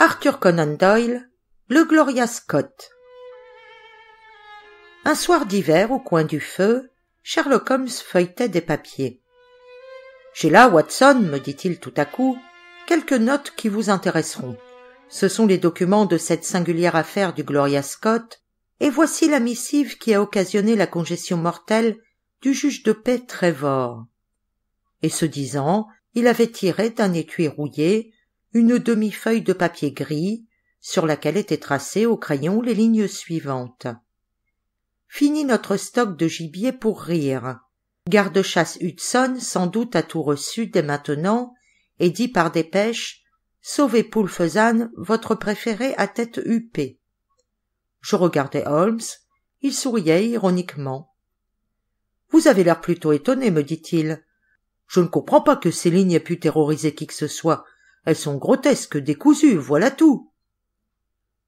Arthur Conan Doyle, le Gloria Scott. Un soir d'hiver, au coin du feu, Sherlock Holmes feuilletait des papiers. J'ai là, Watson, me dit-il tout à coup, quelques notes qui vous intéresseront. Ce sont les documents de cette singulière affaire du Gloria Scott, et voici la missive qui a occasionné la congestion mortelle du juge de paix Trevor. Et se disant, il avait tiré d'un étui rouillé une demi-feuille de papier gris sur laquelle étaient tracées au crayon les lignes suivantes. Fini notre stock de gibier pour rire. Garde-chasse Hudson, sans doute a tout reçu dès maintenant, et dit par dépêche Sauvez poule votre préféré à tête huppée. Je regardais Holmes. Il souriait ironiquement. Vous avez l'air plutôt étonné, me dit-il. Je ne comprends pas que ces lignes aient pu terroriser qui que ce soit. Elles sont grotesques, décousues, voilà tout.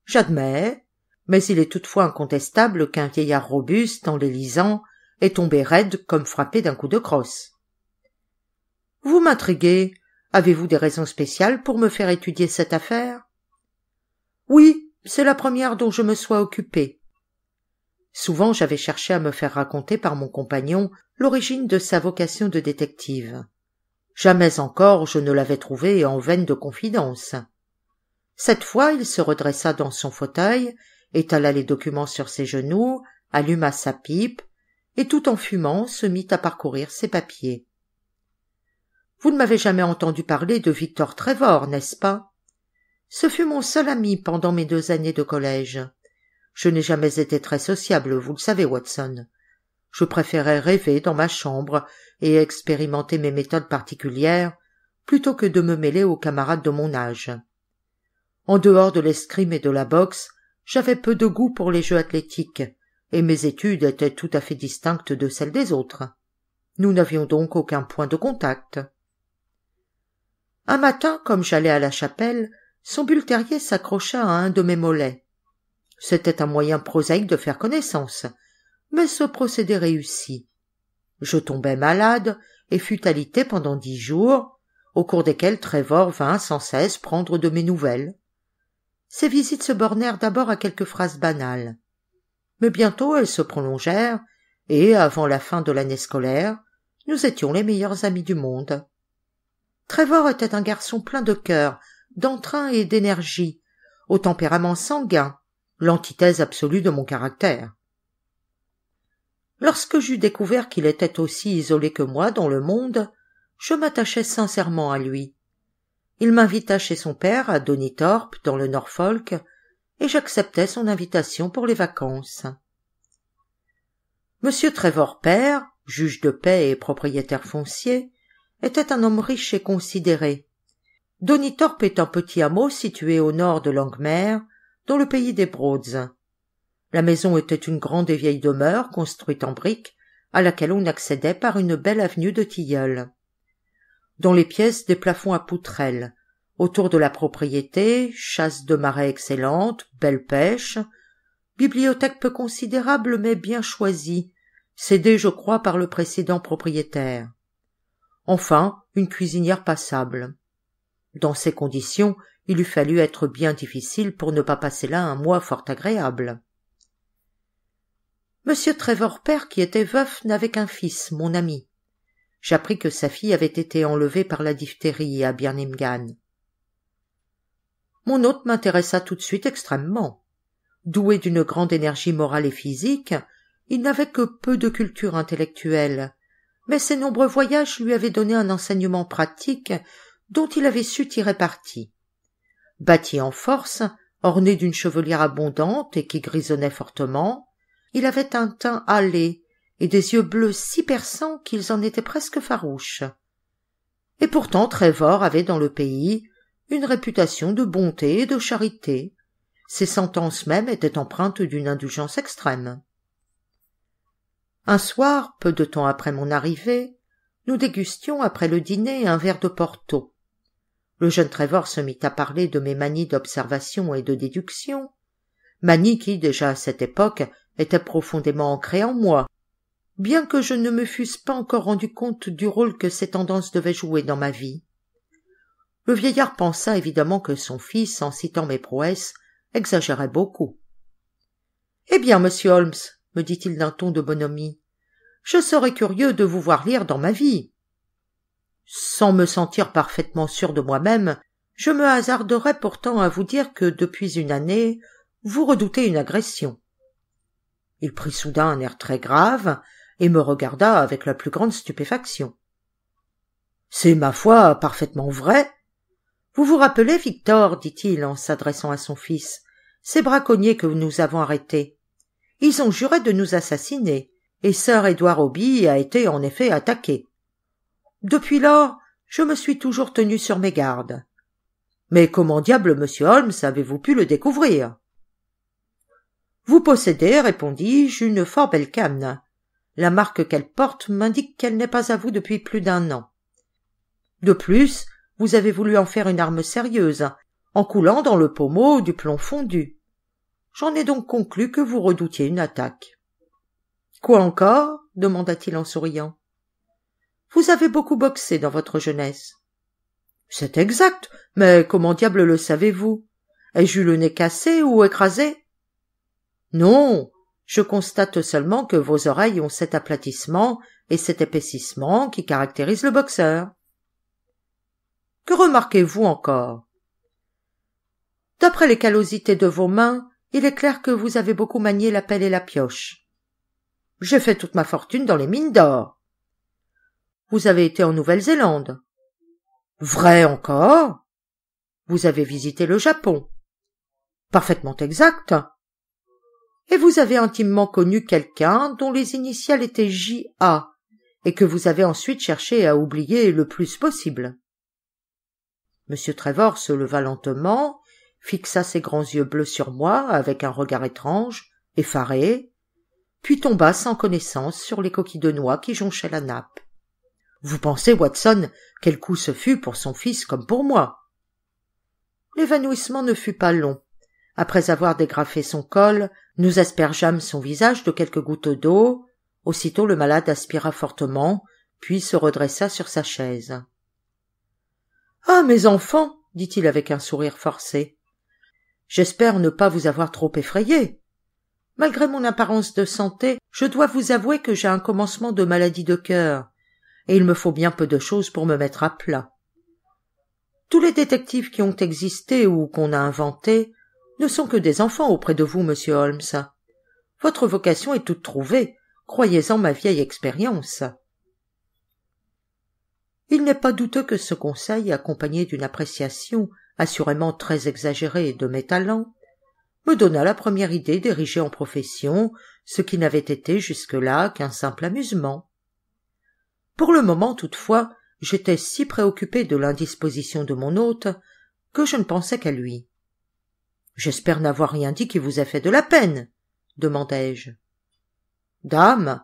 J'admets, mais il est toutefois incontestable qu'un vieillard robuste, en les lisant, est tombé raide comme frappé d'un coup de crosse. Vous m'intriguez. Avez-vous des raisons spéciales pour me faire étudier cette affaire Oui, c'est la première dont je me sois occupé. Souvent j'avais cherché à me faire raconter par mon compagnon l'origine de sa vocation de détective. Jamais encore je ne l'avais trouvé en veine de confidence. Cette fois il se redressa dans son fauteuil, étala les documents sur ses genoux, alluma sa pipe, et tout en fumant se mit à parcourir ses papiers. Vous ne m'avez jamais entendu parler de Victor Trevor, n'est-ce pas Ce fut mon seul ami pendant mes deux années de collège. Je n'ai jamais été très sociable, vous le savez, Watson. Je préférais rêver dans ma chambre et expérimenter mes méthodes particulières plutôt que de me mêler aux camarades de mon âge. En dehors de l'escrime et de la boxe, j'avais peu de goût pour les jeux athlétiques, et mes études étaient tout à fait distinctes de celles des autres. Nous n'avions donc aucun point de contact. Un matin, comme j'allais à la chapelle, son bulletérier s'accrocha à un de mes mollets. C'était un moyen prosaïque de faire connaissance, mais ce procédé réussit. Je tombai malade et fus alité pendant dix jours, au cours desquels Trévor vint sans cesse prendre de mes nouvelles. Ses visites se bornèrent d'abord à quelques phrases banales. Mais bientôt elles se prolongèrent, et avant la fin de l'année scolaire, nous étions les meilleurs amis du monde. Trévor était un garçon plein de cœur, d'entrain et d'énergie, au tempérament sanguin, l'antithèse absolue de mon caractère. Lorsque j'eus découvert qu'il était aussi isolé que moi dans le monde, je m'attachai sincèrement à lui. Il m'invita chez son père à Thorpe dans le Norfolk et j'acceptai son invitation pour les vacances. Monsieur Trevor père, juge de paix et propriétaire foncier, était un homme riche et considéré. Donnithorpe est un petit hameau situé au nord de Langmer, dans le pays des Broads. La maison était une grande et vieille demeure construite en briques, à laquelle on accédait par une belle avenue de tilleuls. Dans les pièces, des plafonds à poutrelles. Autour de la propriété, chasse de marais excellente, belle pêche, bibliothèque peu considérable mais bien choisie, cédée je crois par le précédent propriétaire. Enfin, une cuisinière passable. Dans ces conditions, il eût fallu être bien difficile pour ne pas passer là un mois fort agréable. Monsieur Trevor père, qui était veuf, n'avait qu'un fils, mon ami. J'appris que sa fille avait été enlevée par la diphtérie à Birmingham. Mon hôte m'intéressa tout de suite extrêmement. Doué d'une grande énergie morale et physique, il n'avait que peu de culture intellectuelle, mais ses nombreux voyages lui avaient donné un enseignement pratique dont il avait su tirer parti. Bâti en force, orné d'une chevelière abondante et qui grisonnait fortement, il avait un teint hâlé et des yeux bleus si perçants qu'ils en étaient presque farouches. Et pourtant Trévor avait dans le pays une réputation de bonté et de charité. Ses sentences même étaient empreintes d'une indulgence extrême. Un soir, peu de temps après mon arrivée, nous dégustions après le dîner un verre de Porto. Le jeune Trévor se mit à parler de mes manies d'observation et de déduction, manies qui, déjà à cette époque, était profondément ancré en moi, bien que je ne me fusse pas encore rendu compte du rôle que ces tendances devaient jouer dans ma vie. Le vieillard pensa évidemment que son fils, en citant mes prouesses, exagérait beaucoup. Eh bien, monsieur Holmes, me dit-il d'un ton de bonhomie, je serais curieux de vous voir lire dans ma vie. Sans me sentir parfaitement sûr de moi-même, je me hasarderais pourtant à vous dire que depuis une année, vous redoutez une agression. Il prit soudain un air très grave et me regarda avec la plus grande stupéfaction. C'est ma foi parfaitement vrai. Vous vous rappelez, Victor, dit-il en s'adressant à son fils, ces braconniers que nous avons arrêtés. Ils ont juré de nous assassiner, et sir Édouard Hobby a été en effet attaqué. Depuis lors, je me suis toujours tenu sur mes gardes. Mais comment diable, monsieur Holmes, avez-vous pu le découvrir vous possédez, répondis-je, une fort belle canne. La marque qu'elle porte m'indique qu'elle n'est pas à vous depuis plus d'un an. De plus, vous avez voulu en faire une arme sérieuse, en coulant dans le pommeau du plomb fondu. J'en ai donc conclu que vous redoutiez une attaque. Quoi encore? demanda-t-il en souriant. Vous avez beaucoup boxé dans votre jeunesse. C'est exact, mais comment diable le savez-vous? Ai-je eu le nez cassé ou écrasé non. Je constate seulement que vos oreilles ont cet aplatissement et cet épaississement qui caractérise le boxeur. Que remarquez-vous encore D'après les callosités de vos mains, il est clair que vous avez beaucoup manié la pelle et la pioche. J'ai fait toute ma fortune dans les mines d'or. Vous avez été en Nouvelle-Zélande. Vrai encore Vous avez visité le Japon. Parfaitement exact et vous avez intimement connu quelqu'un dont les initiales étaient J A, et que vous avez ensuite cherché à oublier le plus possible. M. Trevor se leva lentement, fixa ses grands yeux bleus sur moi avec un regard étrange, effaré, puis tomba sans connaissance sur les coquilles de noix qui jonchaient la nappe. Vous pensez, Watson, quel coup ce fut pour son fils comme pour moi? L'évanouissement ne fut pas long. Après avoir dégrafé son col, nous aspergeâmes son visage de quelques gouttes d'eau. Aussitôt le malade aspira fortement, puis se redressa sur sa chaise. Ah, mes enfants, dit-il avec un sourire forcé. J'espère ne pas vous avoir trop effrayé. Malgré mon apparence de santé, je dois vous avouer que j'ai un commencement de maladie de cœur, et il me faut bien peu de choses pour me mettre à plat. Tous les détectives qui ont existé ou qu'on a inventés ne sont que des enfants auprès de vous, monsieur Holmes. Votre vocation est toute trouvée, croyez en ma vieille expérience. Il n'est pas douteux que ce conseil, accompagné d'une appréciation assurément très exagérée de mes talents, me donna la première idée d'ériger en profession ce qui n'avait été jusque-là qu'un simple amusement. Pour le moment, toutefois, j'étais si préoccupé de l'indisposition de mon hôte que je ne pensais qu'à lui. J'espère n'avoir rien dit qui vous a fait de la peine, demandai-je. Dame,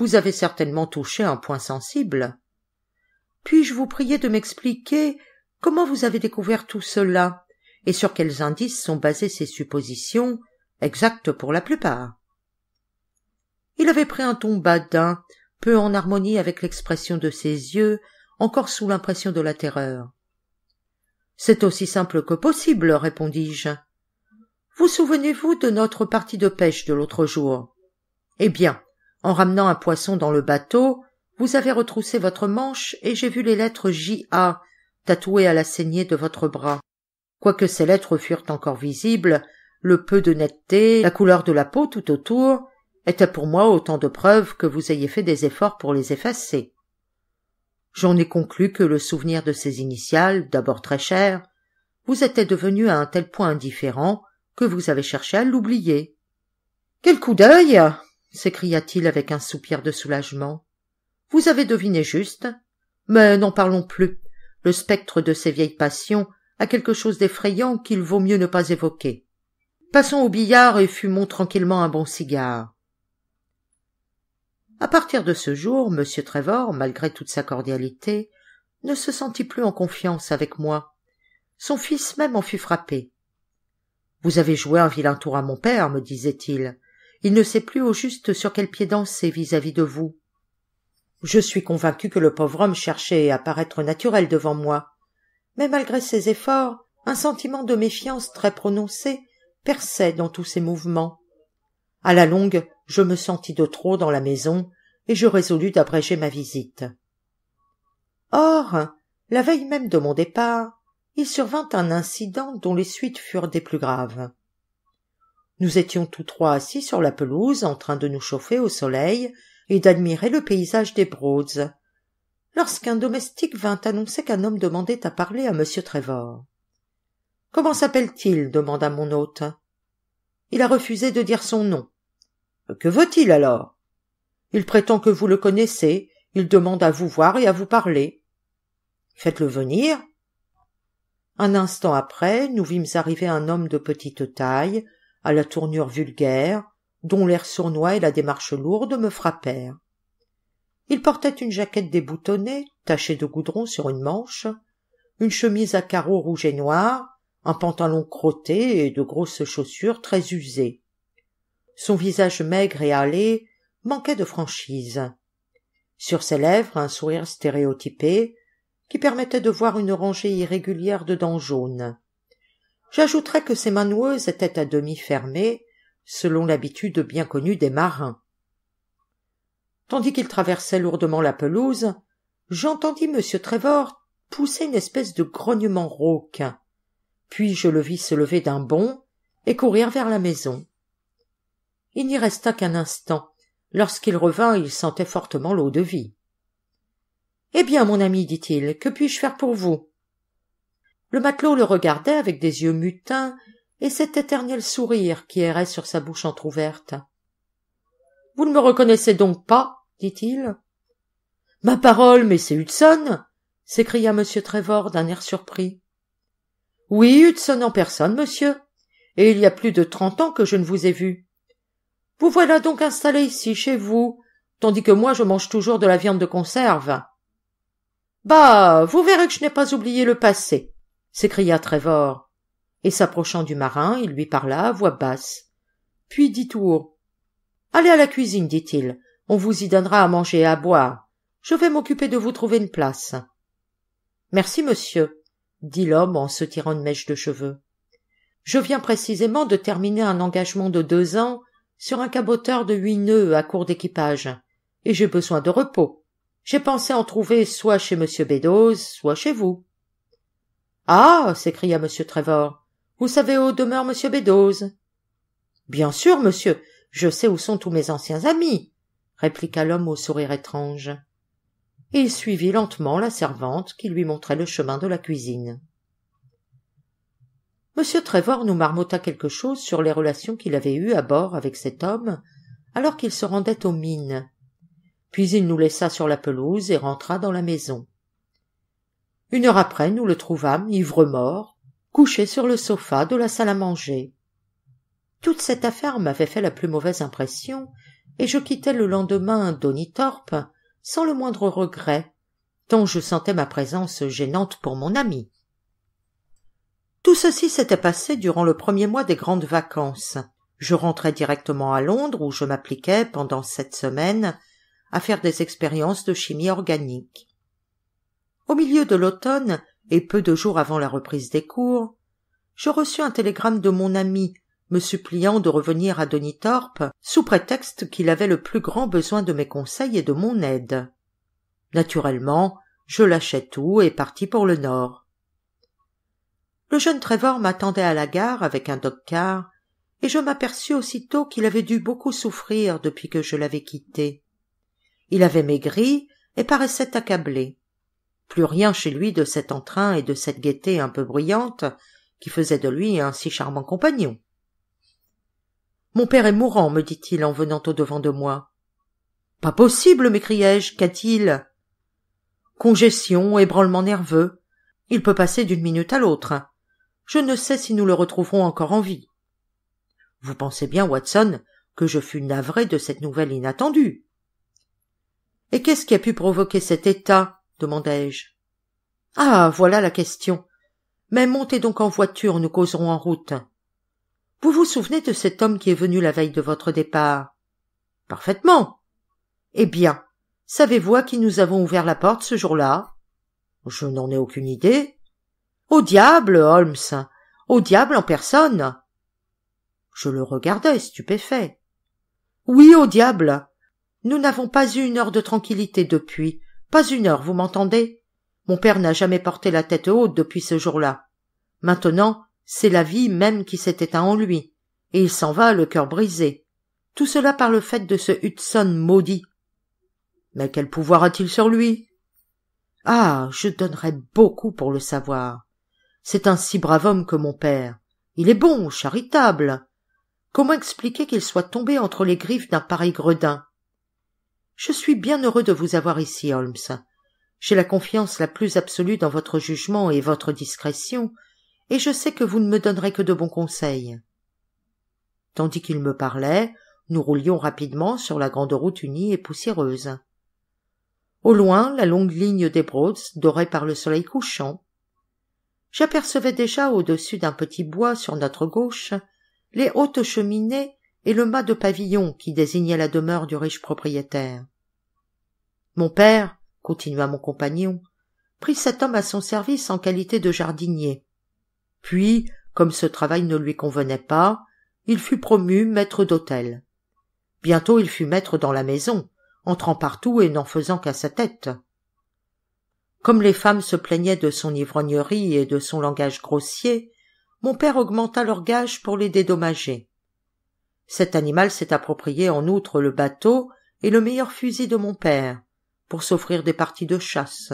vous avez certainement touché un point sensible. Puis-je vous prier de m'expliquer comment vous avez découvert tout cela et sur quels indices sont basées ces suppositions, exactes pour la plupart Il avait pris un ton badin, peu en harmonie avec l'expression de ses yeux, encore sous l'impression de la terreur. C'est aussi simple que possible, répondis-je. Vous souvenez-vous de notre partie de pêche de l'autre jour Eh bien, en ramenant un poisson dans le bateau, vous avez retroussé votre manche et j'ai vu les lettres J.A. tatouées à la saignée de votre bras. Quoique ces lettres furent encore visibles, le peu de netteté, la couleur de la peau tout autour, étaient pour moi autant de preuves que vous ayez fait des efforts pour les effacer. J'en ai conclu que le souvenir de ces initiales, d'abord très chères, vous était devenu à un tel point indifférent que vous avez cherché à l'oublier. Quel coup d'œil s'écria-t-il avec un soupir de soulagement. Vous avez deviné juste. Mais n'en parlons plus. Le spectre de ces vieilles passions a quelque chose d'effrayant qu'il vaut mieux ne pas évoquer. Passons au billard et fumons tranquillement un bon cigare. À partir de ce jour, M. Trevor, malgré toute sa cordialité, ne se sentit plus en confiance avec moi. Son fils même en fut frappé. Vous avez joué un vilain tour à mon père, me disait-il. Il ne sait plus au juste sur quel pied danser vis-à-vis de vous. Je suis convaincu que le pauvre homme cherchait à paraître naturel devant moi. Mais malgré ses efforts, un sentiment de méfiance très prononcé perçait dans tous ses mouvements. À la longue, je me sentis de trop dans la maison et je résolus d'abréger ma visite. Or, la veille même de mon départ, il survint un incident dont les suites furent des plus graves. Nous étions tous trois assis sur la pelouse en train de nous chauffer au soleil et d'admirer le paysage des Broads, lorsqu'un domestique vint annoncer qu'un homme demandait à parler à M. Trevor. Comment s'appelle-t-il demanda mon hôte. Il a refusé de dire son nom. Que veut-il alors Il prétend que vous le connaissez, il demande à vous voir et à vous parler. Faites-le venir, un instant après, nous vîmes arriver un homme de petite taille, à la tournure vulgaire, dont l'air sournois et la démarche lourde me frappèrent. Il portait une jaquette déboutonnée, tachée de goudron sur une manche, une chemise à carreaux rouge et noir, un pantalon crotté et de grosses chaussures très usées. Son visage maigre et hâlé manquait de franchise. Sur ses lèvres, un sourire stéréotypé, qui permettait de voir une rangée irrégulière de dents jaunes. J'ajouterais que ces manoueuses étaient à demi fermées, selon l'habitude bien connue des marins. Tandis qu'il traversait lourdement la pelouse, j'entendis M. Trévor pousser une espèce de grognement rauque. Puis je le vis se lever d'un bond et courir vers la maison. Il n'y resta qu'un instant. Lorsqu'il revint, il sentait fortement l'eau-de-vie. Eh bien, mon ami, dit-il, que puis-je faire pour vous Le matelot le regardait avec des yeux mutins et cet éternel sourire qui errait sur sa bouche entr'ouverte. Vous ne me reconnaissez donc pas dit-il. Ma parole, mais c'est Hudson s'écria M. Trevor d'un air surpris. Oui, Hudson en personne, monsieur, et il y a plus de trente ans que je ne vous ai vu. Vous voilà donc installé ici, chez vous, tandis que moi je mange toujours de la viande de conserve. Bah, vous verrez que je n'ai pas oublié le passé, s'écria Trévor. Et s'approchant du marin, il lui parla à voix basse. Puis dit tout haut. Allez à la cuisine, dit-il. On vous y donnera à manger et à boire. Je vais m'occuper de vous trouver une place. Merci, monsieur, dit l'homme en se tirant une mèche de cheveux. Je viens précisément de terminer un engagement de deux ans sur un caboteur de huit nœuds à court d'équipage, et j'ai besoin de repos. J'ai pensé en trouver soit chez M. Beddoes, soit chez vous. Ah s'écria M. Trévor, Vous savez où demeure M. Beddoes Bien sûr, monsieur, je sais où sont tous mes anciens amis, répliqua l'homme au sourire étrange. Et il suivit lentement la servante qui lui montrait le chemin de la cuisine. Monsieur Trévor nous marmotta quelque chose sur les relations qu'il avait eues à bord avec cet homme alors qu'il se rendait aux mines, puis il nous laissa sur la pelouse et rentra dans la maison. Une heure après, nous le trouvâmes, ivre-mort, couché sur le sofa de la salle à manger. Toute cette affaire m'avait fait la plus mauvaise impression, et je quittai le lendemain Donitorpe sans le moindre regret, tant je sentais ma présence gênante pour mon ami. Tout ceci s'était passé durant le premier mois des grandes vacances. Je rentrais directement à Londres où je m'appliquais pendant cette semaine à faire des expériences de chimie organique. Au milieu de l'automne, et peu de jours avant la reprise des cours, je reçus un télégramme de mon ami me suppliant de revenir à Donitorpe sous prétexte qu'il avait le plus grand besoin de mes conseils et de mon aide. Naturellement, je lâchai tout et partis pour le nord. Le jeune Trévor m'attendait à la gare avec un dog-car, et je m'aperçus aussitôt qu'il avait dû beaucoup souffrir depuis que je l'avais quitté. Il avait maigri et paraissait accablé. Plus rien chez lui de cet entrain et de cette gaieté un peu bruyante qui faisait de lui un si charmant compagnon. Mon père est mourant, me dit-il en venant au devant de moi. Pas possible, m'écriai-je, qu'a-t-il Congestion, ébranlement nerveux. Il peut passer d'une minute à l'autre. Je ne sais si nous le retrouverons encore en vie. Vous pensez bien, Watson, que je fus navré de cette nouvelle inattendue. Et qu'est-ce qui a pu provoquer cet état demandai-je. Ah, voilà la question. Mais montez donc en voiture, nous causerons en route. Vous vous souvenez de cet homme qui est venu la veille de votre départ Parfaitement. Eh bien, savez-vous à qui nous avons ouvert la porte ce jour-là Je n'en ai aucune idée. Au diable, Holmes Au diable en personne Je le regardais stupéfait. Oui, au diable nous n'avons pas eu une heure de tranquillité depuis. Pas une heure, vous m'entendez? Mon père n'a jamais porté la tête haute depuis ce jour-là. Maintenant, c'est la vie même qui s'est éteinte en lui, et il s'en va le cœur brisé. Tout cela par le fait de ce Hudson maudit. Mais quel pouvoir a-t-il sur lui Ah, je donnerais beaucoup pour le savoir. C'est un si brave homme que mon père. Il est bon, charitable. Comment expliquer qu'il soit tombé entre les griffes d'un pareil gredin je suis bien heureux de vous avoir ici, Holmes. J'ai la confiance la plus absolue dans votre jugement et votre discrétion, et je sais que vous ne me donnerez que de bons conseils. Tandis qu'il me parlait, nous roulions rapidement sur la grande route unie et poussiéreuse. Au loin, la longue ligne des Broads, dorée par le soleil couchant. J'apercevais déjà au-dessus d'un petit bois sur notre gauche les hautes cheminées et le mât de pavillon qui désignait la demeure du riche propriétaire. Mon père, continua mon compagnon, prit cet homme à son service en qualité de jardinier. Puis, comme ce travail ne lui convenait pas, il fut promu maître d'hôtel. Bientôt il fut maître dans la maison, entrant partout et n'en faisant qu'à sa tête. Comme les femmes se plaignaient de son ivrognerie et de son langage grossier, mon père augmenta leur gage pour les dédommager. Cet animal s'est approprié en outre le bateau et le meilleur fusil de mon père, pour s'offrir des parties de chasse.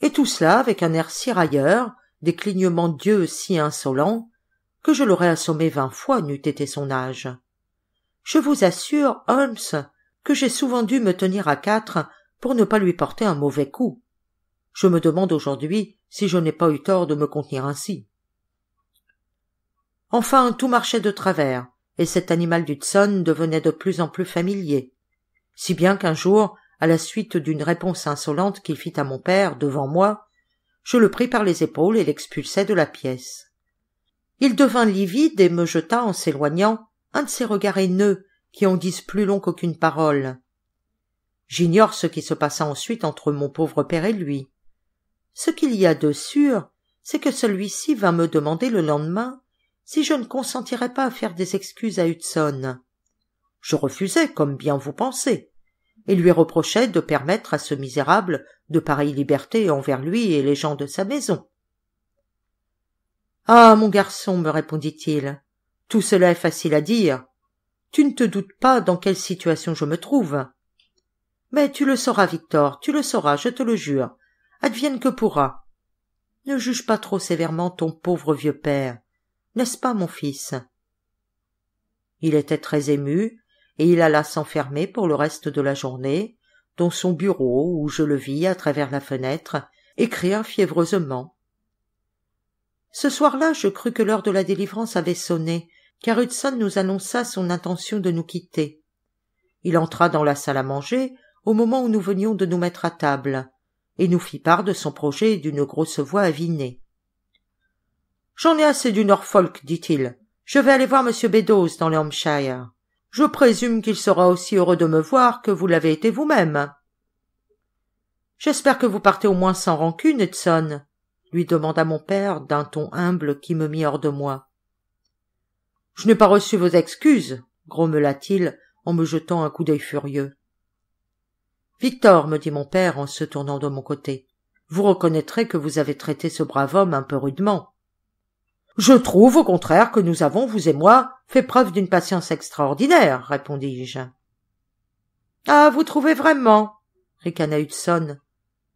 Et tout cela avec un air si railleur, des clignements d'yeux si insolents, que je l'aurais assommé vingt fois n'eût été son âge. Je vous assure, Holmes, que j'ai souvent dû me tenir à quatre pour ne pas lui porter un mauvais coup. Je me demande aujourd'hui si je n'ai pas eu tort de me contenir ainsi. Enfin, tout marchait de travers, et cet animal d'Hudson devenait de plus en plus familier. Si bien qu'un jour, à la suite d'une réponse insolente qu'il fit à mon père devant moi, je le pris par les épaules et l'expulsai de la pièce. Il devint livide et me jeta en s'éloignant un de ces regards haineux qui en disent plus long qu'aucune parole. J'ignore ce qui se passa ensuite entre mon pauvre père et lui. Ce qu'il y a de sûr, c'est que celui-ci vint me demander le lendemain si je ne consentirais pas à faire des excuses à Hudson. Je refusais, comme bien vous pensez, et lui reprochais de permettre à ce misérable de pareilles libertés envers lui et les gens de sa maison. Ah, mon garçon, me répondit-il, tout cela est facile à dire. Tu ne te doutes pas dans quelle situation je me trouve. Mais tu le sauras, Victor, tu le sauras, je te le jure. Advienne que pourra. Ne juge pas trop sévèrement ton pauvre vieux père. N'est-ce pas, mon fils Il était très ému, et il alla s'enfermer pour le reste de la journée, dans son bureau où je le vis à travers la fenêtre, écrire fiévreusement. Ce soir-là, je crus que l'heure de la délivrance avait sonné, car Hudson nous annonça son intention de nous quitter. Il entra dans la salle à manger au moment où nous venions de nous mettre à table, et nous fit part de son projet d'une grosse voix avinée. J'en ai assez du Norfolk, dit-il. Je vais aller voir M. Beddoes dans le Hampshire. Je présume qu'il sera aussi heureux de me voir que vous l'avez été vous-même. J'espère que vous partez au moins sans rancune, Edson, lui demanda mon père d'un ton humble qui me mit hors de moi. Je n'ai pas reçu vos excuses, grommela-t-il en me jetant un coup d'œil furieux. Victor, me dit mon père en se tournant de mon côté, vous reconnaîtrez que vous avez traité ce brave homme un peu rudement. Je trouve au contraire que nous avons, vous et moi, fait preuve d'une patience extraordinaire, répondis-je. Ah, vous trouvez vraiment ricana Hudson.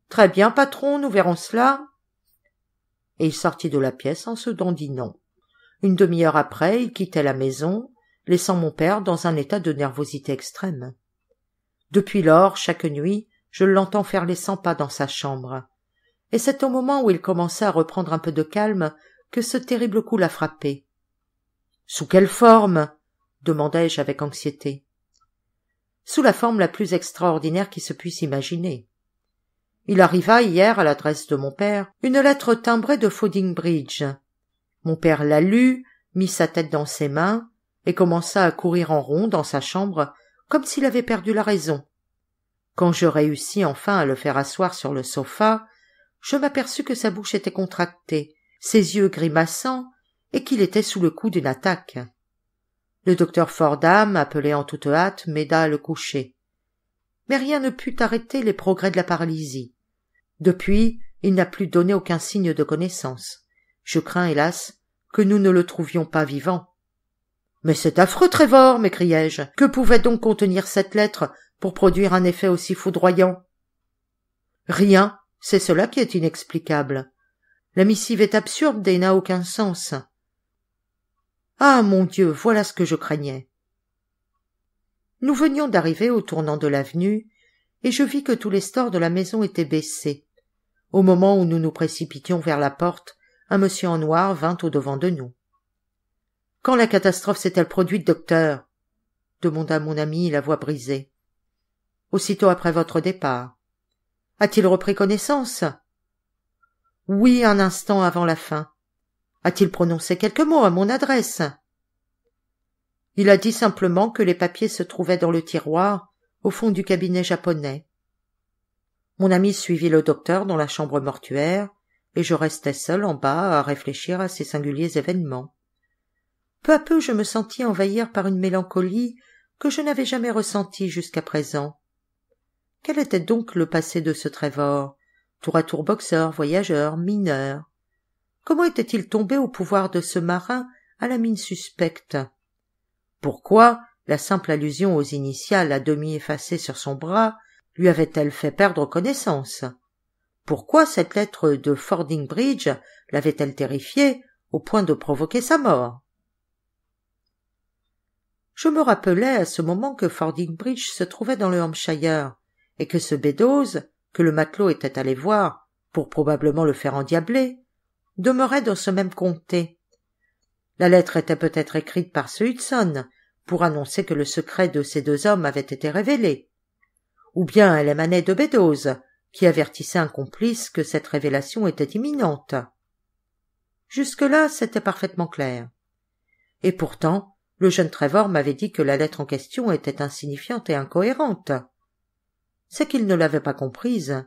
Très bien, patron, nous verrons cela. Et il sortit de la pièce en se dandinant. Une demi-heure après, il quittait la maison, laissant mon père dans un état de nervosité extrême. Depuis lors, chaque nuit, je l'entends faire les cent pas dans sa chambre. Et c'est au moment où il commençait à reprendre un peu de calme que ce terrible coup l'a frappé. Sous quelle forme demandai-je avec anxiété. Sous la forme la plus extraordinaire qui se puisse imaginer. Il arriva hier à l'adresse de mon père une lettre timbrée de Bridge. Mon père la lut, mit sa tête dans ses mains et commença à courir en rond dans sa chambre comme s'il avait perdu la raison. Quand je réussis enfin à le faire asseoir sur le sofa, je m'aperçus que sa bouche était contractée ses yeux grimaçants, et qu'il était sous le coup d'une attaque. Le docteur Fordham, appelé en toute hâte, m'aida à le coucher. Mais rien ne put arrêter les progrès de la paralysie. Depuis, il n'a plus donné aucun signe de connaissance. Je crains, hélas, que nous ne le trouvions pas vivant. Mais cet affreux, Trévor, m'écriai-je. Que pouvait donc contenir cette lettre pour produire un effet aussi foudroyant? Rien, c'est cela qui est inexplicable. La missive est absurde et n'a aucun sens. Ah. Mon Dieu, voilà ce que je craignais. Nous venions d'arriver au tournant de l'avenue, et je vis que tous les stores de la maison étaient baissés. Au moment où nous nous précipitions vers la porte, un monsieur en noir vint au devant de nous. Quand la catastrophe s'est-elle produite, docteur? demanda mon ami, la voix brisée. Aussitôt après votre départ. A-t-il repris connaissance oui, un instant avant la fin. A-t-il prononcé quelques mots à mon adresse Il a dit simplement que les papiers se trouvaient dans le tiroir, au fond du cabinet japonais. Mon ami suivit le docteur dans la chambre mortuaire, et je restai seul en bas à réfléchir à ces singuliers événements. Peu à peu je me sentis envahir par une mélancolie que je n'avais jamais ressentie jusqu'à présent. Quel était donc le passé de ce Trévor tour à tour boxeur, voyageur, mineur. Comment était-il tombé au pouvoir de ce marin à la mine suspecte Pourquoi la simple allusion aux initiales à demi effacées sur son bras lui avait-elle fait perdre connaissance Pourquoi cette lettre de Fordingbridge l'avait-elle terrifié au point de provoquer sa mort Je me rappelais à ce moment que Fordingbridge se trouvait dans le Hampshire et que ce Beddoes que le matelot était allé voir pour probablement le faire endiabler, demeurait dans ce même comté. La lettre était peut-être écrite par ce Hudson pour annoncer que le secret de ces deux hommes avait été révélé. Ou bien elle émanait de Beddoes, qui avertissait un complice que cette révélation était imminente. Jusque-là, c'était parfaitement clair. Et pourtant, le jeune Trevor m'avait dit que la lettre en question était insignifiante et incohérente c'est qu'il ne l'avait pas comprise.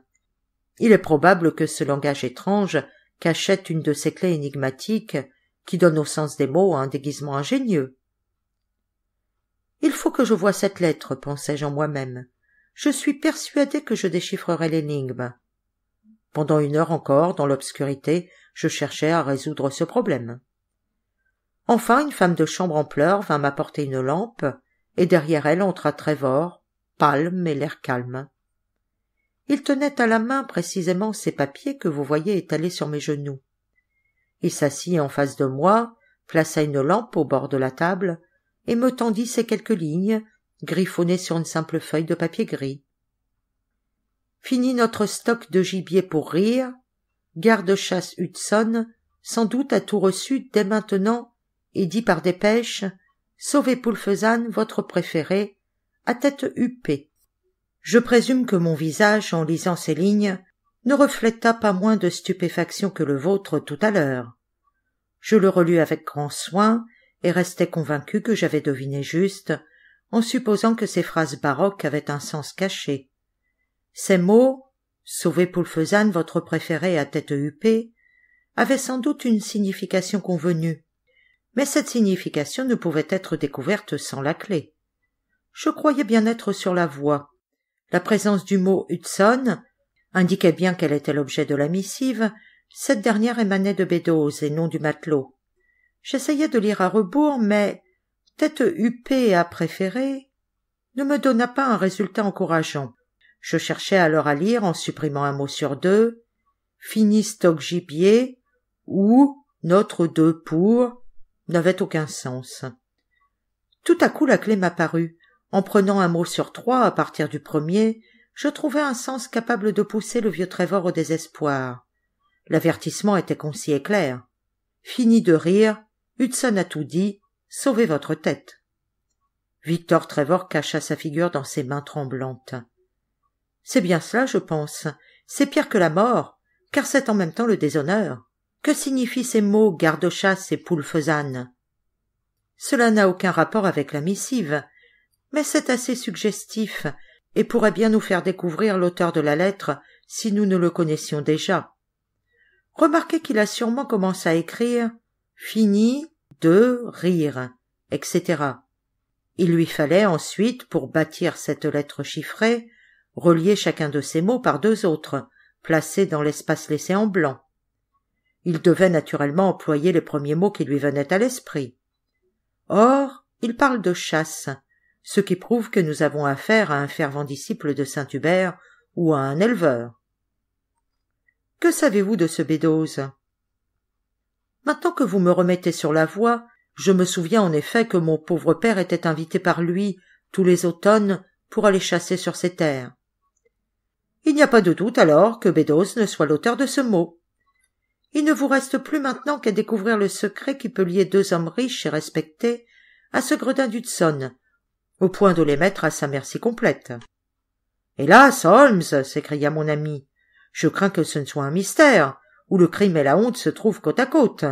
Il est probable que ce langage étrange cachait une de ces clés énigmatiques qui donnent au sens des mots un déguisement ingénieux. Il faut que je voie cette lettre, pensai-je en moi-même. Je suis persuadé que je déchiffrerai l'énigme. Pendant une heure encore, dans l'obscurité, je cherchais à résoudre ce problème. Enfin, une femme de chambre en pleurs vint m'apporter une lampe, et derrière elle entra Trévor, pâle mais l'air calme. Il tenait à la main précisément ces papiers que vous voyez étalés sur mes genoux. Il s'assit en face de moi, plaça une lampe au bord de la table, et me tendit ces quelques lignes, griffonnées sur une simple feuille de papier gris. Fini notre stock de gibier pour rire, garde-chasse Hudson, sans doute a tout reçu dès maintenant, et dit par dépêche, Sauvez Poulfezan, votre préféré, à tête huppée. Je présume que mon visage, en lisant ces lignes, ne refléta pas moins de stupéfaction que le vôtre tout à l'heure. Je le relus avec grand soin et restai convaincu que j'avais deviné juste, en supposant que ces phrases baroques avaient un sens caché. Ces mots Sauvez Poulfezanne, votre préféré à tête huppée, avaient sans doute une signification convenue, mais cette signification ne pouvait être découverte sans la clé. Je croyais bien être sur la voie, la présence du mot Hudson indiquait bien qu'elle était l'objet de la missive. Cette dernière émanait de Bédose et non du matelot. J'essayais de lire à rebours, mais tête huppée à préférer ne me donna pas un résultat encourageant. Je cherchais alors à lire en supprimant un mot sur deux, fini gibier ou notre deux pour n'avait aucun sens. Tout à coup la clé m'apparut. En prenant un mot sur trois à partir du premier, je trouvais un sens capable de pousser le vieux Trévor au désespoir. L'avertissement était concis et clair. Fini de rire, Hudson a tout dit, sauvez votre tête. Victor Trévor cacha sa figure dans ses mains tremblantes. C'est bien cela, je pense. C'est pire que la mort, car c'est en même temps le déshonneur. Que signifient ces mots garde-chasse et poule Cela n'a aucun rapport avec la missive, mais c'est assez suggestif et pourrait bien nous faire découvrir l'auteur de la lettre si nous ne le connaissions déjà. Remarquez qu'il a sûrement commencé à écrire fini de rire, etc. Il lui fallait ensuite, pour bâtir cette lettre chiffrée, relier chacun de ces mots par deux autres, placés dans l'espace laissé en blanc. Il devait naturellement employer les premiers mots qui lui venaient à l'esprit. Or, il parle de chasse, ce qui prouve que nous avons affaire à un fervent disciple de saint Hubert ou à un éleveur. Que savez-vous de ce Bédose Maintenant que vous me remettez sur la voie, je me souviens en effet que mon pauvre père était invité par lui tous les automnes pour aller chasser sur ses terres. Il n'y a pas de doute alors que Bédose ne soit l'auteur de ce mot. Il ne vous reste plus maintenant qu'à découvrir le secret qui peut lier deux hommes riches et respectés à ce gredin d'Hudson, au point de les mettre à sa merci complète. Hélas, Holmes, s'écria mon ami, je crains que ce ne soit un mystère, où le crime et la honte se trouvent côte à côte.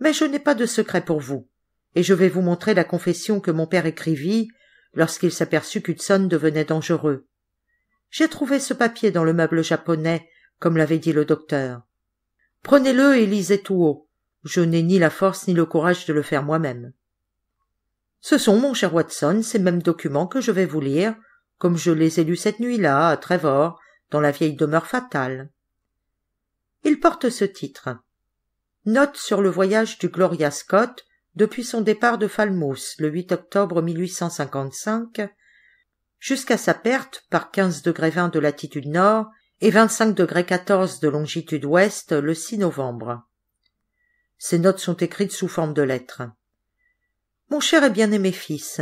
Mais je n'ai pas de secret pour vous, et je vais vous montrer la confession que mon père écrivit lorsqu'il s'aperçut qu'Hudson devenait dangereux. J'ai trouvé ce papier dans le meuble japonais, comme l'avait dit le docteur. Prenez-le et lisez tout haut. Je n'ai ni la force ni le courage de le faire moi-même. Ce sont, mon cher Watson, ces mêmes documents que je vais vous lire, comme je les ai lus cette nuit-là à Trevor, dans la vieille demeure fatale. Il porte ce titre. Note sur le voyage du Gloria Scott depuis son départ de Falmouth le 8 octobre 1855 jusqu'à sa perte par quinze de latitude nord et 25°14 de longitude ouest le 6 novembre. Ces notes sont écrites sous forme de lettres mon cher et bien-aimé fils,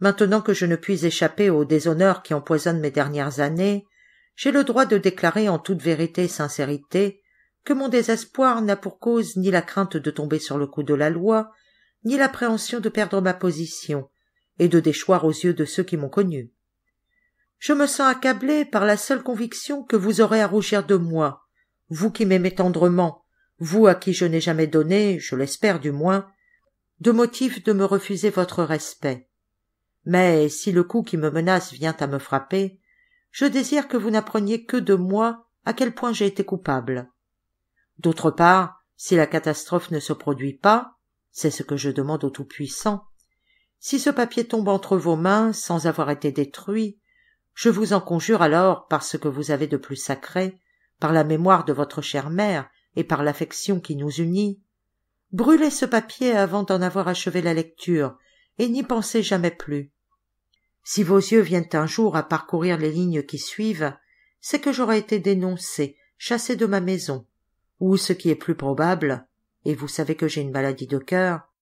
maintenant que je ne puis échapper au déshonneur qui empoisonne mes dernières années, j'ai le droit de déclarer en toute vérité et sincérité que mon désespoir n'a pour cause ni la crainte de tomber sur le coup de la loi, ni l'appréhension de perdre ma position, et de déchoir aux yeux de ceux qui m'ont connu. Je me sens accablé par la seule conviction que vous aurez à rougir de moi, vous qui m'aimez tendrement, vous à qui je n'ai jamais donné, je l'espère du moins, de motif de me refuser votre respect. Mais si le coup qui me menace vient à me frapper, je désire que vous n'appreniez que de moi à quel point j'ai été coupable. D'autre part, si la catastrophe ne se produit pas, c'est ce que je demande au Tout-Puissant, si ce papier tombe entre vos mains sans avoir été détruit, je vous en conjure alors par ce que vous avez de plus sacré, par la mémoire de votre chère mère et par l'affection qui nous unit, Brûlez ce papier avant d'en avoir achevé la lecture, et n'y pensez jamais plus. Si vos yeux viennent un jour à parcourir les lignes qui suivent, c'est que j'aurai été dénoncé, chassé de ma maison, ou ce qui est plus probable, et vous savez que j'ai une maladie de cœur,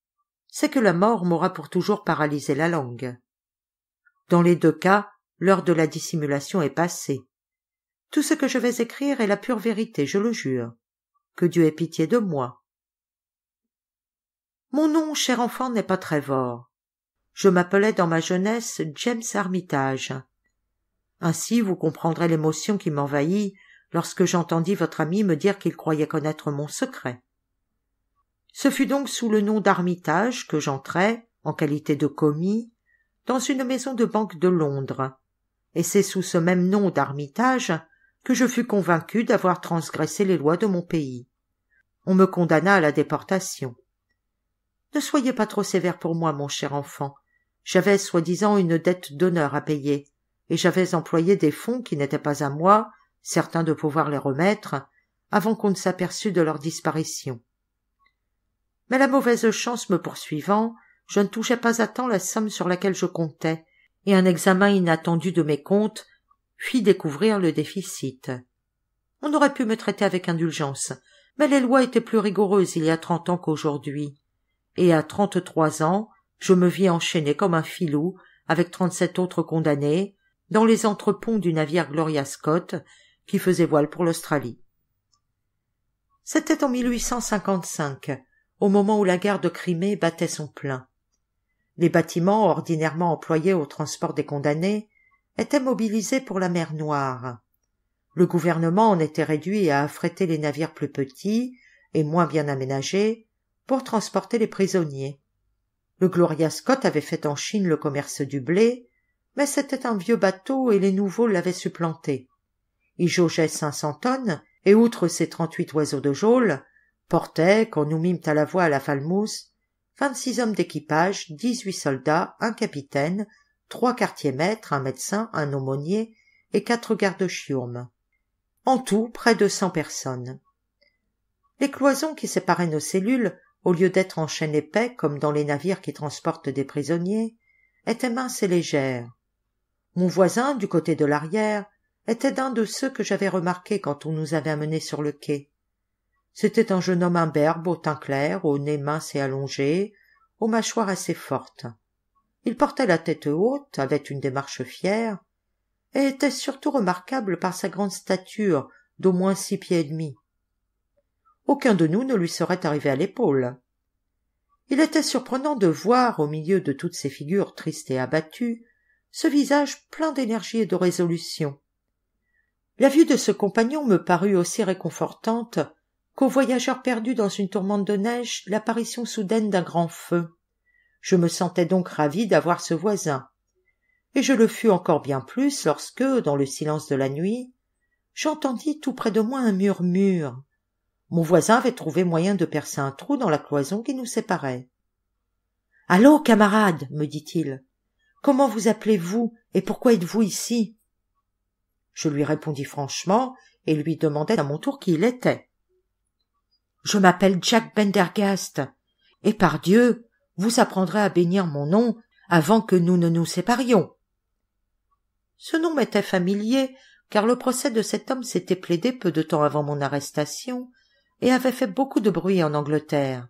c'est que la mort m'aura pour toujours paralysé la langue. Dans les deux cas, l'heure de la dissimulation est passée. Tout ce que je vais écrire est la pure vérité, je le jure. Que Dieu ait pitié de moi. Mon nom, cher enfant, n'est pas Trevor. Je m'appelais dans ma jeunesse James Armitage. Ainsi vous comprendrez l'émotion qui m'envahit lorsque j'entendis votre ami me dire qu'il croyait connaître mon secret. Ce fut donc sous le nom d'Armitage que j'entrai, en qualité de commis, dans une maison de banque de Londres, et c'est sous ce même nom d'Armitage que je fus convaincu d'avoir transgressé les lois de mon pays. On me condamna à la déportation. Ne soyez pas trop sévère pour moi, mon cher enfant. J'avais soi-disant une dette d'honneur à payer, et j'avais employé des fonds qui n'étaient pas à moi, certains de pouvoir les remettre, avant qu'on ne s'aperçût de leur disparition. Mais la mauvaise chance me poursuivant, je ne touchais pas à temps la somme sur laquelle je comptais, et un examen inattendu de mes comptes fit découvrir le déficit. On aurait pu me traiter avec indulgence, mais les lois étaient plus rigoureuses il y a trente ans qu'aujourd'hui et à trente-trois ans, je me vis enchaîné comme un filou avec trente-sept autres condamnés dans les entreponts du navire Gloria Scott qui faisait voile pour l'Australie. C'était en 1855, au moment où la guerre de Crimée battait son plein. Les bâtiments ordinairement employés au transport des condamnés étaient mobilisés pour la mer Noire. Le gouvernement en était réduit à affréter les navires plus petits et moins bien aménagés, pour transporter les prisonniers. Le Gloria Scott avait fait en Chine le commerce du blé, mais c'était un vieux bateau et les nouveaux l'avaient supplanté. Il jaugeait cinq cents tonnes et outre ses trente-huit oiseaux de geôle, portait, quand nous mîmes à la voie à la Falmousse, vingt-six hommes d'équipage, dix-huit soldats, un capitaine, trois quartiers maîtres, un médecin, un aumônier et quatre gardes chiourmes. En tout, près de cent personnes. Les cloisons qui séparaient nos cellules au lieu d'être en chaîne épais comme dans les navires qui transportent des prisonniers, était mince et légère. Mon voisin, du côté de l'arrière, était d'un de ceux que j'avais remarqués quand on nous avait amenés sur le quai. C'était un jeune homme imberbe, au teint clair, au nez mince et allongé, aux mâchoires assez fortes. Il portait la tête haute, avait une démarche fière, et était surtout remarquable par sa grande stature d'au moins six pieds et demi, aucun de nous ne lui serait arrivé à l'épaule. Il était surprenant de voir, au milieu de toutes ces figures tristes et abattues, ce visage plein d'énergie et de résolution. La vue de ce compagnon me parut aussi réconfortante qu'au voyageur perdu dans une tourmente de neige l'apparition soudaine d'un grand feu. Je me sentais donc ravi d'avoir ce voisin. Et je le fus encore bien plus lorsque, dans le silence de la nuit, j'entendis tout près de moi un murmure, mon voisin avait trouvé moyen de percer un trou dans la cloison qui nous séparait. Allô, camarade, me dit-il. Comment vous appelez-vous et pourquoi êtes-vous ici Je lui répondis franchement et lui demandai à mon tour qui il était. Je m'appelle Jack Bendergast, et par Dieu, vous apprendrez à bénir mon nom avant que nous ne nous séparions. Ce nom m'était familier, car le procès de cet homme s'était plaidé peu de temps avant mon arrestation, et avait fait beaucoup de bruit en Angleterre.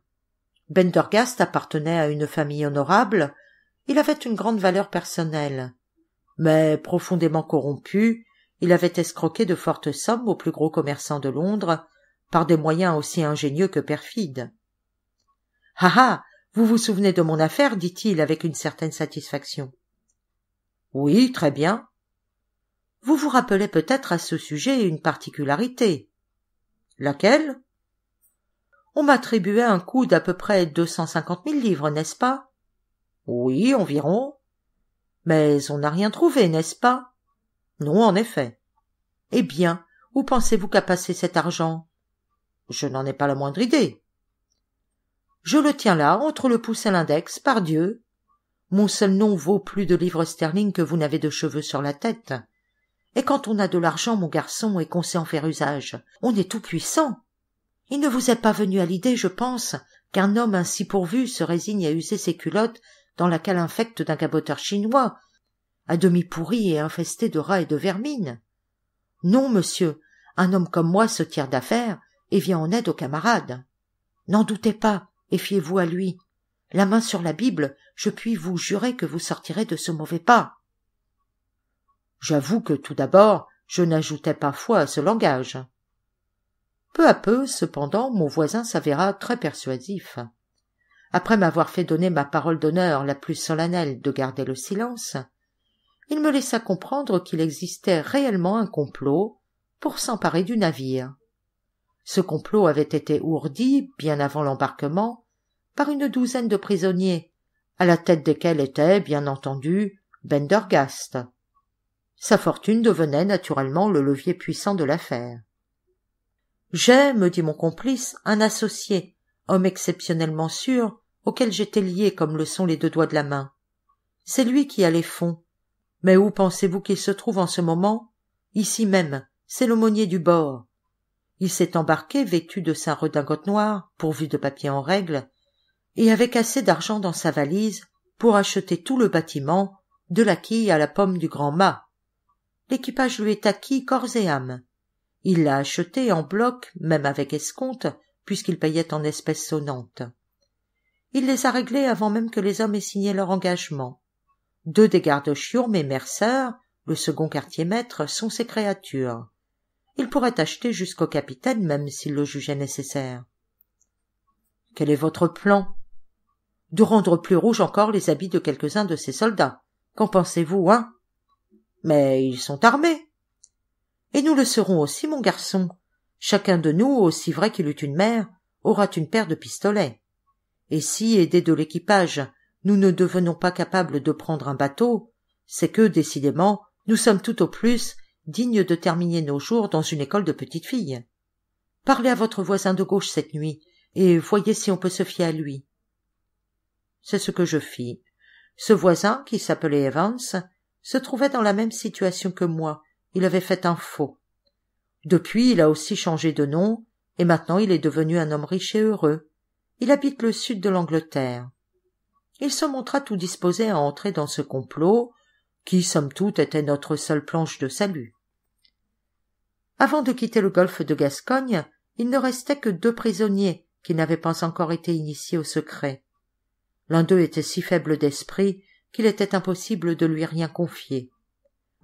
Bendergast appartenait à une famille honorable, il avait une grande valeur personnelle. Mais profondément corrompu, il avait escroqué de fortes sommes aux plus gros commerçants de Londres par des moyens aussi ingénieux que perfides. Ah ah vous vous souvenez de mon affaire dit-il avec une certaine satisfaction. Oui, très bien. Vous vous rappelez peut-être à ce sujet une particularité. Laquelle on m'attribuait un coût d'à peu près deux cent cinquante mille livres, n'est-ce pas Oui, environ. Mais on n'a rien trouvé, n'est-ce pas Non, en effet. Eh bien, où pensez-vous qu'a passé cet argent Je n'en ai pas la moindre idée. Je le tiens là, entre le pouce et l'index, par Dieu. Mon seul nom vaut plus de livres sterling que vous n'avez de cheveux sur la tête. Et quand on a de l'argent, mon garçon, et qu'on sait en faire usage, on est tout puissant. Il ne vous est pas venu à l'idée, je pense, qu'un homme ainsi pourvu se résigne à user ses culottes dans la cale infecte d'un caboteur chinois, à demi pourri et infesté de rats et de vermines Non, monsieur, un homme comme moi se tire d'affaires et vient en aide aux camarades. N'en doutez pas, et fiez-vous à lui. La main sur la Bible, je puis vous jurer que vous sortirez de ce mauvais pas. J'avoue que tout d'abord, je n'ajoutais pas foi à ce langage. Peu à peu, cependant, mon voisin s'avéra très persuasif. Après m'avoir fait donner ma parole d'honneur la plus solennelle de garder le silence, il me laissa comprendre qu'il existait réellement un complot pour s'emparer du navire. Ce complot avait été ourdi, bien avant l'embarquement, par une douzaine de prisonniers, à la tête desquels était, bien entendu, Bendergast. Sa fortune devenait naturellement le levier puissant de l'affaire. J'ai, me dit mon complice, un associé, homme exceptionnellement sûr, auquel j'étais lié comme le sont les deux doigts de la main. C'est lui qui a les fonds. Mais où pensez-vous qu'il se trouve en ce moment Ici même, c'est l'aumônier du bord. Il s'est embarqué vêtu de sa redingote noire, pourvu de papier en règle, et avec assez d'argent dans sa valise pour acheter tout le bâtiment, de la quille à la pomme du grand mât. L'équipage lui est acquis corps et âme. Il l'a acheté en bloc, même avec escompte, puisqu'il payait en espèces sonnantes. Il les a réglés avant même que les hommes aient signé leur engagement. Deux des gardes chiourmes et merceurs, le second quartier maître, sont ses créatures. Il pourrait acheter jusqu'au capitaine même s'il le jugeait nécessaire. Quel est votre plan? De rendre plus rouges encore les habits de quelques-uns de ces soldats. Qu'en pensez-vous, hein? Mais ils sont armés. Et nous le serons aussi, mon garçon. Chacun de nous, aussi vrai qu'il eût une mère, aura une paire de pistolets. Et si, aidés de l'équipage, nous ne devenons pas capables de prendre un bateau, c'est que, décidément, nous sommes tout au plus dignes de terminer nos jours dans une école de petites filles. Parlez à votre voisin de gauche cette nuit, et voyez si on peut se fier à lui. C'est ce que je fis. Ce voisin, qui s'appelait Evans, se trouvait dans la même situation que moi, il avait fait un faux. Depuis, il a aussi changé de nom, et maintenant il est devenu un homme riche et heureux. Il habite le sud de l'Angleterre. Il se montra tout disposé à entrer dans ce complot, qui, somme toute, était notre seule planche de salut. Avant de quitter le golfe de Gascogne, il ne restait que deux prisonniers qui n'avaient pas encore été initiés au secret. L'un d'eux était si faible d'esprit qu'il était impossible de lui rien confier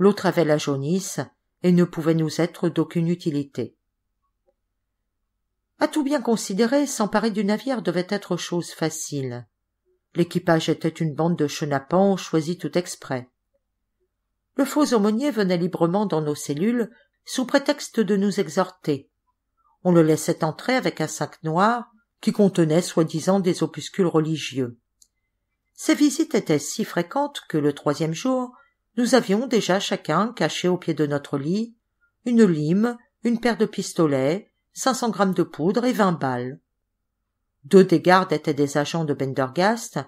l'autre avait la jaunisse et ne pouvait nous être d'aucune utilité. À tout bien considérer, s'emparer du navire devait être chose facile. L'équipage était une bande de chenapans choisis tout exprès. Le faux aumônier venait librement dans nos cellules sous prétexte de nous exhorter. On le laissait entrer avec un sac noir qui contenait soi-disant des opuscules religieux. Ces visites étaient si fréquentes que le troisième jour, nous avions déjà chacun caché au pied de notre lit une lime, une paire de pistolets, cinq cents grammes de poudre et vingt balles. Deux des gardes étaient des agents de Bendergast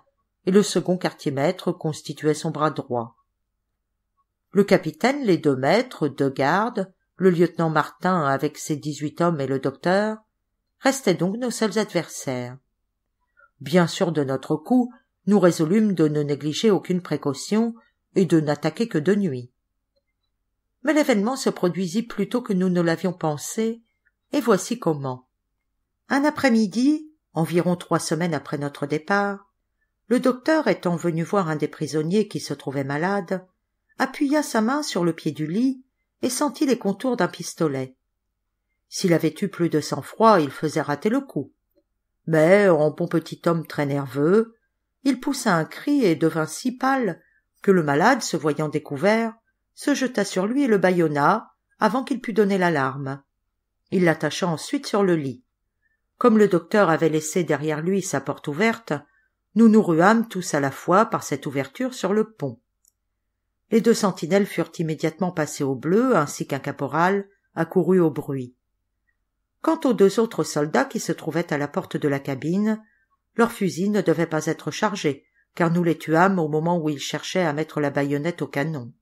et le second quartier-maître constituait son bras droit. Le capitaine, les deux maîtres, deux gardes, le lieutenant Martin avec ses dix-huit hommes et le docteur, restaient donc nos seuls adversaires. Bien sûr de notre coup, nous résolûmes de ne négliger aucune précaution et de n'attaquer que de nuit. Mais l'événement se produisit plus tôt que nous ne l'avions pensé, et voici comment. Un après-midi, environ trois semaines après notre départ, le docteur étant venu voir un des prisonniers qui se trouvait malade, appuya sa main sur le pied du lit et sentit les contours d'un pistolet. S'il avait eu plus de sang-froid, il faisait rater le coup. Mais, en bon petit homme très nerveux, il poussa un cri et devint si pâle que le malade, se voyant découvert, se jeta sur lui et le bâillonna avant qu'il pût donner l'alarme. Il l'attacha ensuite sur le lit. Comme le docteur avait laissé derrière lui sa porte ouverte, nous nous ruâmes tous à la fois par cette ouverture sur le pont. Les deux sentinelles furent immédiatement passées au bleu ainsi qu'un caporal accouru au bruit. Quant aux deux autres soldats qui se trouvaient à la porte de la cabine, leurs fusils ne devaient pas être chargés, car nous les tuâmes au moment où ils cherchaient à mettre la baïonnette au canon.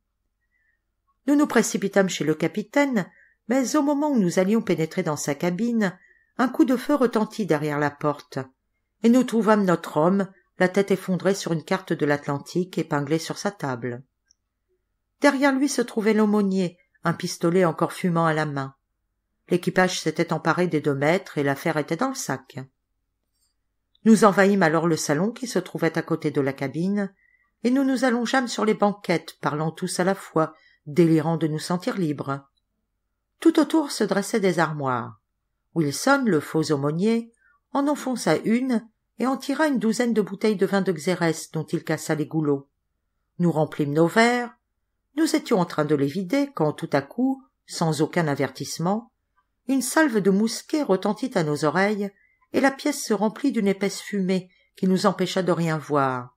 Nous nous précipitâmes chez le capitaine, mais au moment où nous allions pénétrer dans sa cabine, un coup de feu retentit derrière la porte, et nous trouvâmes notre homme, la tête effondrée sur une carte de l'Atlantique épinglée sur sa table. Derrière lui se trouvait l'aumônier, un pistolet encore fumant à la main. L'équipage s'était emparé des deux maîtres et l'affaire était dans le sac. Nous envahîmes alors le salon qui se trouvait à côté de la cabine, et nous nous allongeâmes sur les banquettes, parlant tous à la fois, délirant de nous sentir libres. Tout autour se dressaient des armoires. Wilson, le faux aumônier, en enfonça une et en tira une douzaine de bouteilles de vin de Xérès dont il cassa les goulots. Nous remplîmes nos verres, nous étions en train de les vider quand tout à coup, sans aucun avertissement, une salve de mousquets retentit à nos oreilles et la pièce se remplit d'une épaisse fumée qui nous empêcha de rien voir.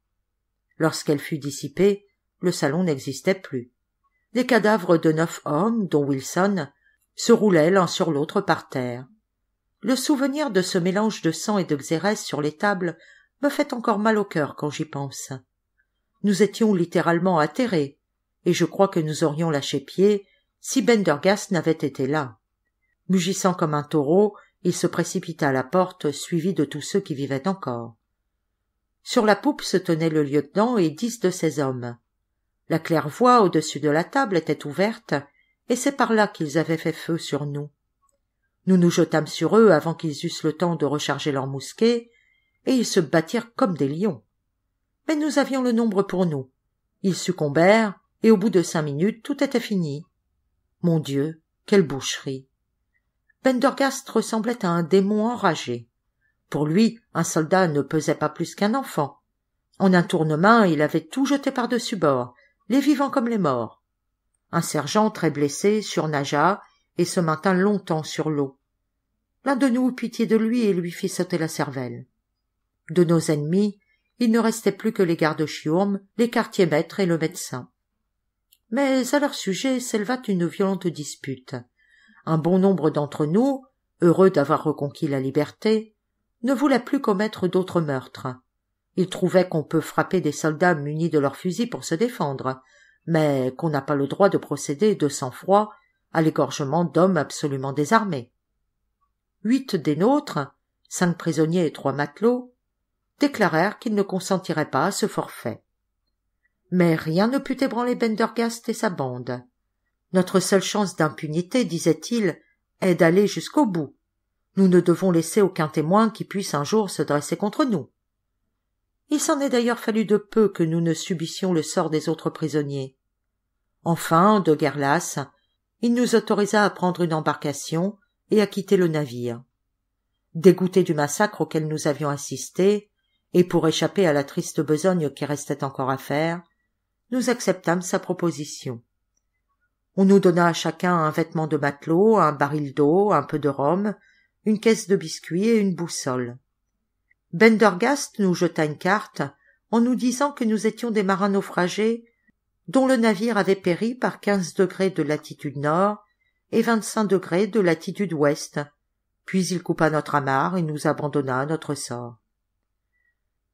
Lorsqu'elle fut dissipée, le salon n'existait plus. Des cadavres de neuf hommes, dont Wilson, se roulaient l'un sur l'autre par terre. Le souvenir de ce mélange de sang et de xérès sur les tables me fait encore mal au cœur quand j'y pense. Nous étions littéralement atterrés, et je crois que nous aurions lâché pied si Bendergast n'avait été là. Mugissant comme un taureau, il se précipita à la porte suivi de tous ceux qui vivaient encore. Sur la poupe se tenait le lieutenant et dix de ses hommes. La claire-voie au-dessus de la table était ouverte, et c'est par là qu'ils avaient fait feu sur nous. Nous nous jetâmes sur eux avant qu'ils eussent le temps de recharger leurs mousquets, et ils se battirent comme des lions. Mais nous avions le nombre pour nous. Ils succombèrent, et au bout de cinq minutes tout était fini. Mon Dieu, quelle boucherie. Pendergast ressemblait à un démon enragé. Pour lui, un soldat ne pesait pas plus qu'un enfant. En un tournement, il avait tout jeté par-dessus bord, les vivants comme les morts. Un sergent très blessé surnagea et se maintint longtemps sur l'eau. L'un de nous eut pitié de lui et lui fit sauter la cervelle. De nos ennemis, il ne restait plus que les gardes chiourmes, les quartiers maîtres et le médecin. Mais à leur sujet s'éleva une violente dispute un bon nombre d'entre nous, heureux d'avoir reconquis la liberté, ne voulaient plus commettre d'autres meurtres. Ils trouvaient qu'on peut frapper des soldats munis de leurs fusils pour se défendre, mais qu'on n'a pas le droit de procéder de sang-froid à l'égorgement d'hommes absolument désarmés. Huit des nôtres, cinq prisonniers et trois matelots, déclarèrent qu'ils ne consentiraient pas à ce forfait. Mais rien ne put ébranler Bendergast et sa bande. Notre seule chance d'impunité, disait-il, est d'aller jusqu'au bout. Nous ne devons laisser aucun témoin qui puisse un jour se dresser contre nous. Il s'en est d'ailleurs fallu de peu que nous ne subissions le sort des autres prisonniers. Enfin, de guerre il nous autorisa à prendre une embarcation et à quitter le navire. Dégoûtés du massacre auquel nous avions assisté, et pour échapper à la triste besogne qui restait encore à faire, nous acceptâmes sa proposition. On nous donna à chacun un vêtement de matelot, un baril d'eau, un peu de rhum, une caisse de biscuits et une boussole. Bendergast nous jeta une carte en nous disant que nous étions des marins naufragés dont le navire avait péri par quinze degrés de latitude nord et vingt-cinq degrés de latitude ouest, puis il coupa notre amarre et nous abandonna à notre sort.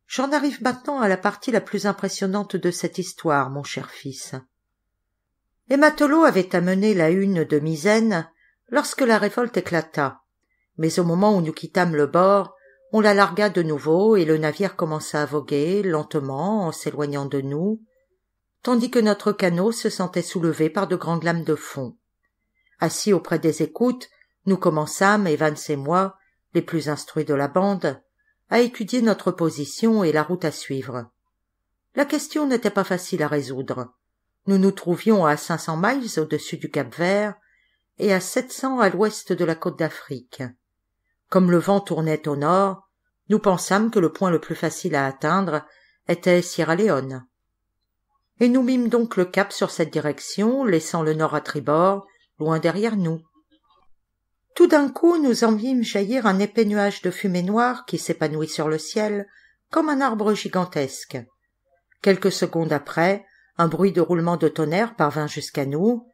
J'en arrive maintenant à la partie la plus impressionnante de cette histoire, mon cher fils. Les matelots avaient amené la une de misaine lorsque la révolte éclata. Mais au moment où nous quittâmes le bord, on la largua de nouveau et le navire commença à voguer lentement en s'éloignant de nous, tandis que notre canot se sentait soulevé par de grandes lames de fond. Assis auprès des écoutes, nous commençâmes, Evans et moi, les plus instruits de la bande, à étudier notre position et la route à suivre. La question n'était pas facile à résoudre. Nous nous trouvions à cinq cents miles au-dessus du Cap Vert et à sept cents à l'ouest de la côte d'Afrique. Comme le vent tournait au nord, nous pensâmes que le point le plus facile à atteindre était Sierra Leone. Et nous mîmes donc le cap sur cette direction, laissant le nord à tribord, loin derrière nous. Tout d'un coup, nous en vîmes jaillir un épais nuage de fumée noire qui s'épanouit sur le ciel, comme un arbre gigantesque. Quelques secondes après, un bruit de roulement de tonnerre parvint jusqu'à nous,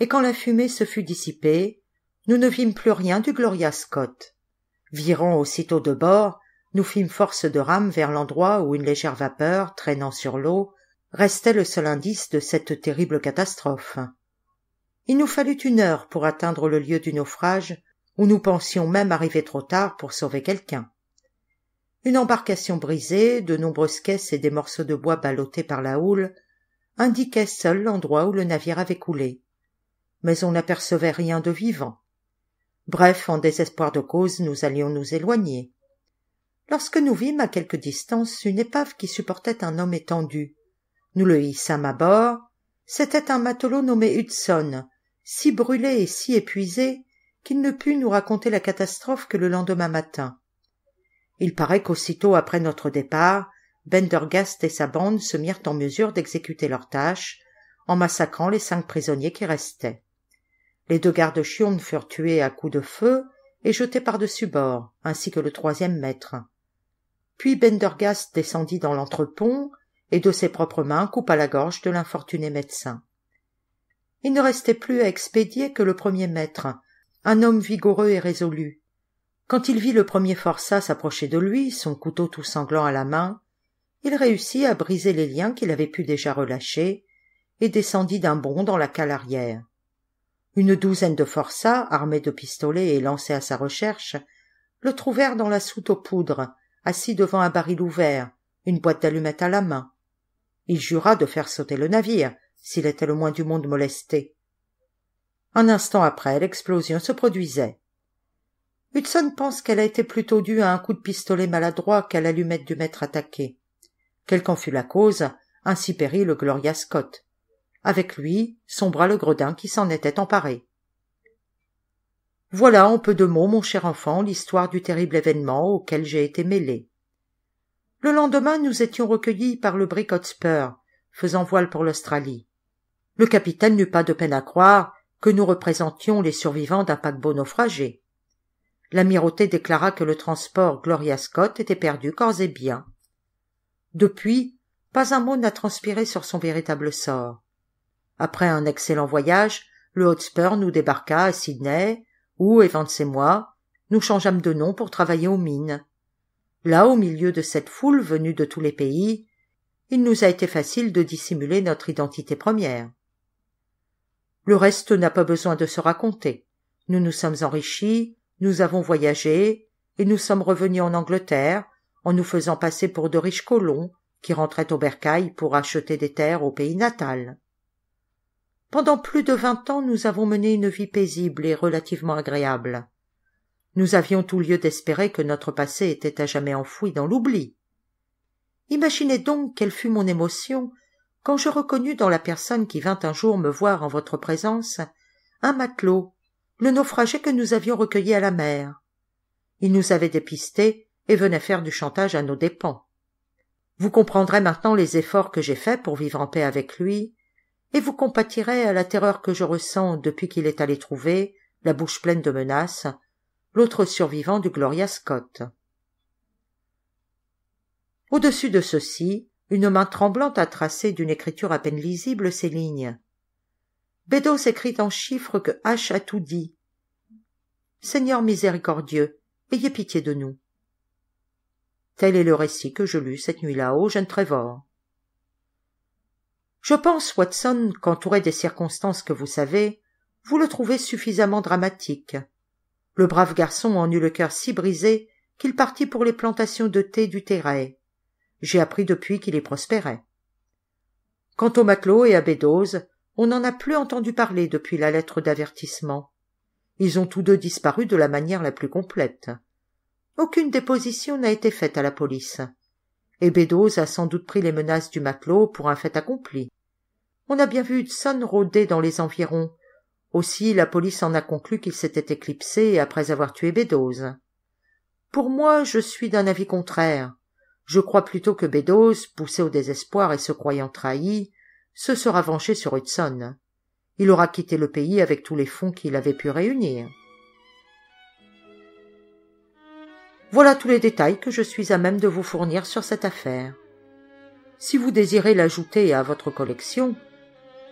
et quand la fumée se fut dissipée, nous ne vîmes plus rien du Gloria Scott. Virant aussitôt de bord, nous fîmes force de rame vers l'endroit où une légère vapeur, traînant sur l'eau, restait le seul indice de cette terrible catastrophe. Il nous fallut une heure pour atteindre le lieu du naufrage, où nous pensions même arriver trop tard pour sauver quelqu'un. Une embarcation brisée, de nombreuses caisses et des morceaux de bois ballottés par la houle indiquait seul l'endroit où le navire avait coulé. Mais on n'apercevait rien de vivant. Bref, en désespoir de cause, nous allions nous éloigner. Lorsque nous vîmes à quelque distance une épave qui supportait un homme étendu, nous le hissâmes à bord. C'était un matelot nommé Hudson, si brûlé et si épuisé qu'il ne put nous raconter la catastrophe que le lendemain matin. Il paraît qu'aussitôt après notre départ, Bendergast et sa bande se mirent en mesure d'exécuter leur tâche en massacrant les cinq prisonniers qui restaient. Les deux gardes chionnes furent tués à coups de feu et jetés par-dessus bord, ainsi que le troisième maître. Puis Bendergast descendit dans l'entrepont et de ses propres mains coupa la gorge de l'infortuné médecin. Il ne restait plus à expédier que le premier maître, un homme vigoureux et résolu. Quand il vit le premier forçat s'approcher de lui, son couteau tout sanglant à la main, il réussit à briser les liens qu'il avait pu déjà relâcher et descendit d'un bond dans la cale arrière. Une douzaine de forçats, armés de pistolets et lancés à sa recherche, le trouvèrent dans la soute aux poudres, assis devant un baril ouvert, une boîte d'allumettes à la main. Il jura de faire sauter le navire, s'il était le moins du monde molesté. Un instant après, l'explosion se produisait. Hudson pense qu'elle a été plutôt due à un coup de pistolet maladroit qu'à l'allumette du maître attaqué quelle qu'en fût la cause ainsi périt le gloria scott avec lui sombra le gredin qui s'en était emparé voilà en peu de mots mon cher enfant l'histoire du terrible événement auquel j'ai été mêlé le lendemain nous étions recueillis par le brick hotspur faisant voile pour l'australie le capitaine n'eut pas de peine à croire que nous représentions les survivants d'un paquebot naufragé l'amirauté déclara que le transport gloria scott était perdu corps et biens depuis, pas un mot n'a transpiré sur son véritable sort. Après un excellent voyage, le Hotspur nous débarqua à Sydney, où Evans et moi, nous changeâmes de nom pour travailler aux mines. Là, au milieu de cette foule venue de tous les pays, il nous a été facile de dissimuler notre identité première. Le reste n'a pas besoin de se raconter. Nous nous sommes enrichis, nous avons voyagé, et nous sommes revenus en Angleterre, en nous faisant passer pour de riches colons qui rentraient au bercail pour acheter des terres au pays natal. Pendant plus de vingt ans, nous avons mené une vie paisible et relativement agréable. Nous avions tout lieu d'espérer que notre passé était à jamais enfoui dans l'oubli. Imaginez donc quelle fut mon émotion quand je reconnus dans la personne qui vint un jour me voir en votre présence un matelot, le naufragé que nous avions recueilli à la mer. Il nous avait dépistés et venait faire du chantage à nos dépens. Vous comprendrez maintenant les efforts que j'ai faits pour vivre en paix avec lui, et vous compatirez à la terreur que je ressens depuis qu'il est allé trouver, la bouche pleine de menaces, l'autre survivant du Gloria Scott. Au-dessus de ceci, une main tremblante a tracé d'une écriture à peine lisible ces lignes. Bédos écrit en chiffres que H a tout dit. Seigneur miséricordieux, ayez pitié de nous. Tel est le récit que je lus cette nuit-là au jeune Trevor. Je pense, Watson, qu'entouré des circonstances que vous savez, vous le trouvez suffisamment dramatique. Le brave garçon en eut le cœur si brisé qu'il partit pour les plantations de thé du terrain. J'ai appris depuis qu'il y prospérait. Quant au matelot et à Bédose, on n'en a plus entendu parler depuis la lettre d'avertissement. Ils ont tous deux disparu de la manière la plus complète aucune déposition n'a été faite à la police. Et Bédose a sans doute pris les menaces du matelot pour un fait accompli. On a bien vu Hudson rôder dans les environs. Aussi la police en a conclu qu'il s'était éclipsé après avoir tué Bédose. « Pour moi, je suis d'un avis contraire. Je crois plutôt que Bédose, poussé au désespoir et se croyant trahi, se sera vengé sur Hudson. Il aura quitté le pays avec tous les fonds qu'il avait pu réunir. Voilà tous les détails que je suis à même de vous fournir sur cette affaire. Si vous désirez l'ajouter à votre collection,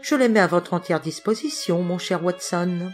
je les mets à votre entière disposition, mon cher Watson.